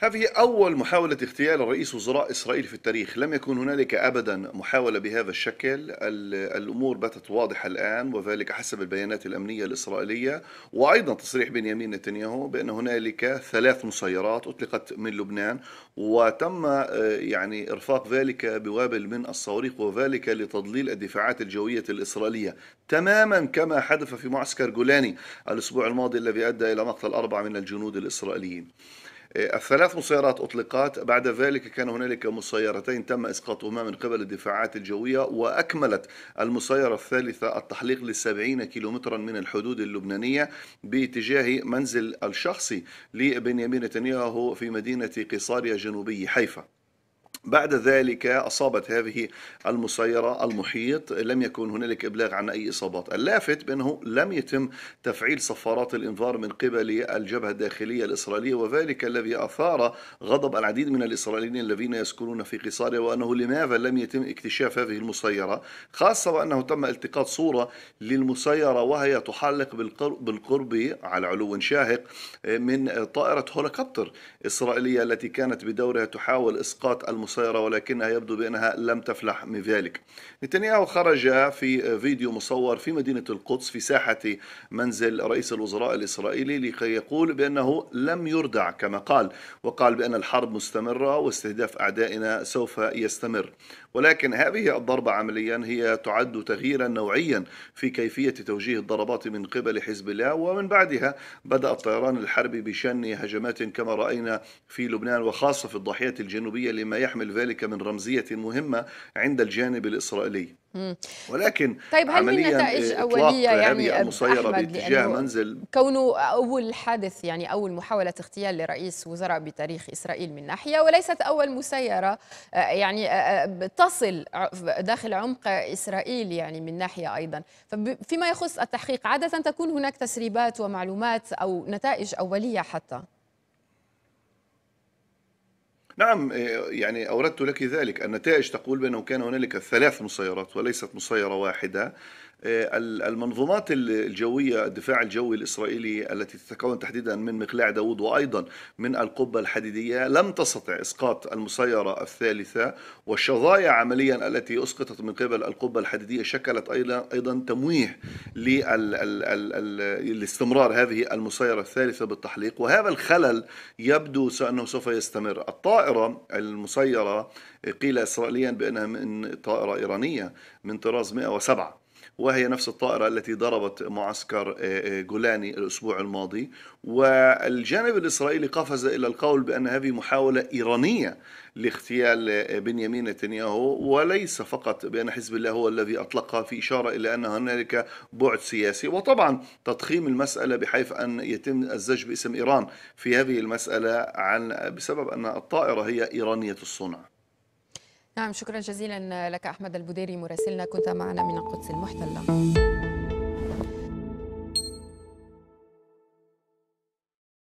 هذه أول محاولة اغتيال رئيس وزراء إسرائيل في التاريخ لم يكن هنالك أبدا محاولة بهذا الشكل الأمور باتت واضحة الآن وذلك حسب البيانات الأمنية الإسرائيلية وأيضا تصريح بنيامين نتنياهو بأن هنالك ثلاث مسيرات أطلقت من لبنان وتم آه، يعني إرفاق ذلك بوابل من الصواريخ وذلك لتضليل الدفاعات الجوية الإسرائيلية تماما كما حدث في معسكر جولاني الأسبوع الماضي الذي أدى إلى مقتل أربعة من الجنود الإسرائيليين إيه، الثلاث مسيرات أطلقت بعد ذلك كان هنالك مسيرتين تم إسقاطهما من قبل الدفاعات الجوية وأكملت المسيرة الثالثة التحليق كيلو كيلومترا من الحدود اللبنانية باتجاه منزل الشخصي لبنيامين نتنياهو في مدينة قيصاريا جنوبي حيفا بعد ذلك أصابت هذه المسيرة المحيط لم يكن هنالك إبلاغ عن أي إصابات اللافت بأنه لم يتم تفعيل صفارات الإنذار من قبل الجبهة الداخلية الإسرائيلية وذلك الذي أثار غضب العديد من الإسرائيليين الذين يسكنون في قصار وأنه لماذا لم يتم اكتشاف هذه المسيرة خاصة وأنه تم التقاط صورة للمسيرة وهي تحلق بالقرب على علو شاهق من طائرة هوليكوبتر إسرائيلية التي كانت بدورها تحاول إسقاط المسيرة المسيرة ولكنها يبدو بأنها لم تفلح من ذلك نتنياهو خرج في فيديو مصور في مدينة القدس في ساحة منزل رئيس الوزراء الإسرائيلي لكي يقول بأنه لم يردع كما قال وقال بأن الحرب مستمرة واستهداف أعدائنا سوف يستمر ولكن هذه الضربة عمليا هي تعد تغييرا نوعيا في كيفية توجيه الضربات من قبل حزب الله ومن بعدها بدأ الطيران الحربي بشن هجمات كما رأينا في لبنان وخاصة في الضاحية الجنوبية لما يحمل يحمل ذلك من رمزية مهمة عند الجانب الإسرائيلي ولكن طيب هل من نتائج أولية يعني المسيرة باتجاه منزل كونه أول حادث يعني أول محاولة اغتيال لرئيس وزراء بتاريخ إسرائيل من ناحية وليست أول مسيرة آه، يعني آه، آه، تصل داخل عمق إسرائيل يعني من ناحية أيضا فيما يخص التحقيق عادة تكون هناك تسريبات ومعلومات أو نتائج أولية حتى نعم آه، يعني أوردت لك ذلك النتائج تقول بأنه كان هنالك ثلاث مسيرات وليست مسيرة واحدة آه، المنظومات الجوية الدفاع الجوي الإسرائيلي التي تتكون تحديدا من مقلاع داود وأيضا من القبة الحديدية لم تستطع إسقاط المسيرة الثالثة والشظايا عمليا التي أسقطت من قبل القبة الحديدية شكلت أيضا أيضا تمويه لاستمرار هذه المسيرة الثالثة بالتحليق وهذا الخلل يبدو أنه سوف يستمر الطائرة المسيرة قيل إسرائيليا بأنها من طائرة إيرانية من طراز 107 وهي نفس الطائرة التي ضربت معسكر آه، آه، جولاني الأسبوع الماضي والجانب الإسرائيلي قفز إلى القول بأن هذه محاولة إيرانية لاغتيال آه، بنيامين نتنياهو وليس فقط بأن حزب الله هو الذي أطلقها في إشارة إلى أن هنالك بعد سياسي وطبعا تضخيم المسألة بحيث أن يتم الزج باسم إيران في هذه المسألة عن بسبب أن الطائرة هي إيرانية الصنع نعم شكرا جزيلا لك أحمد البديري مراسلنا كنت معنا من القدس المحتلة